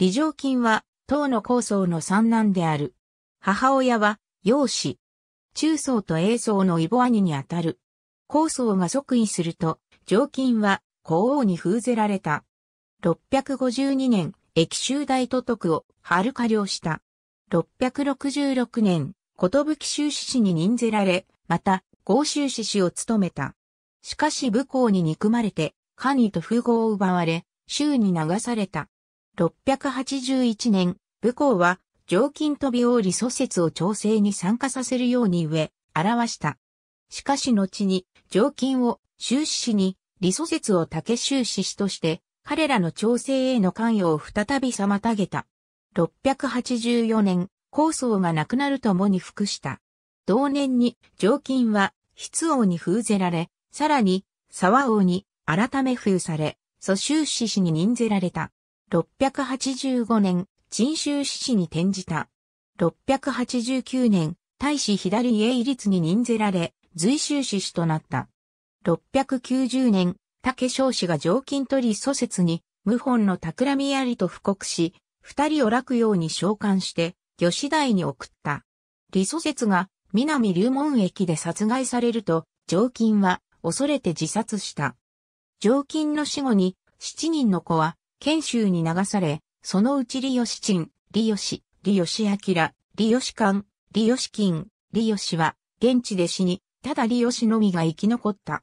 李常勤は、唐の高僧の三男である。母親は、楊子。中僧と英僧の異母兄にあたる。高僧が即位すると、常勤は、皇后に封ぜられた。652年、益州大都督を、春か領した。666年、ことぶき志士に任ぜられ、また、豪州志士を務めた。しかし武功に憎まれて、官位と富豪を奪われ、州に流された。681年、武功は、上勤とび王理祖説を調整に参加させるように上、表した。しかし後に、上勤を、修士に、理祖説を竹修士師として、彼らの調整への関与を再び妨げた。684年、高僧が亡くなるともに服した。同年に、上勤は、筆王に封ぜられ、さらに、沢王に、改め封され、祖修士士に任ぜられた。685年、陳州市士に転じた。689年、大使左家入律に任ぜられ、随州市士となった。690年、竹少氏が常勤取り祖説に、謀反の企みありと布告し、二人を楽ように召喚して、魚次第に送った。李祖説が南龍門駅で殺害されると、常勤は恐れて自殺した。常勤の死後に七人の子は研州に流され、そのうち李義鎮、李義、李義明、李義官、李義金、李義は、現地で死に、ただ李義のみが生き残った。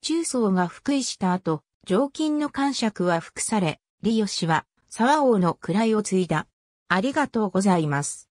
中層が復位した後、上金の感触は服され、李義は、沢王の位を継いだ。ありがとうございます。